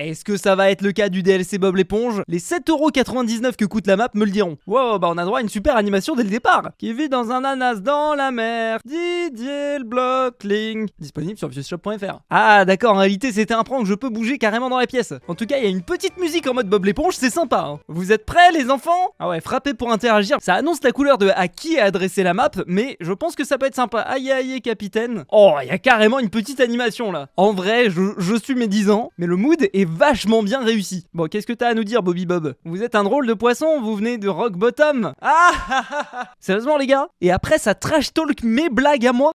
Est-ce que ça va être le cas du DLC Bob l'éponge Les 7,99€ que coûte la map me le diront. Wow, bah on a droit à une super animation dès le départ Qui vit dans un ananas dans la mer, Didier le disponible sur vieuxshop.fr. Ah d'accord, en réalité c'était un prank, je peux bouger carrément dans la pièce. En tout cas, il y a une petite musique en mode Bob l'éponge, c'est sympa. Hein. Vous êtes prêts les enfants Ah ouais, frappez pour interagir, ça annonce la couleur de à qui est adressée la map, mais je pense que ça peut être sympa. Aïe aïe capitaine. Oh, il y a carrément une petite animation là. En vrai, je, mes suis ans mais le mood est vachement bien réussi. Bon, qu'est-ce que t'as à nous dire Bobby Bob Vous êtes un drôle de poisson, vous venez de Rock Bottom. Ah, ah, ah, ah. Sérieusement les gars Et après ça trash talk mes blagues à moi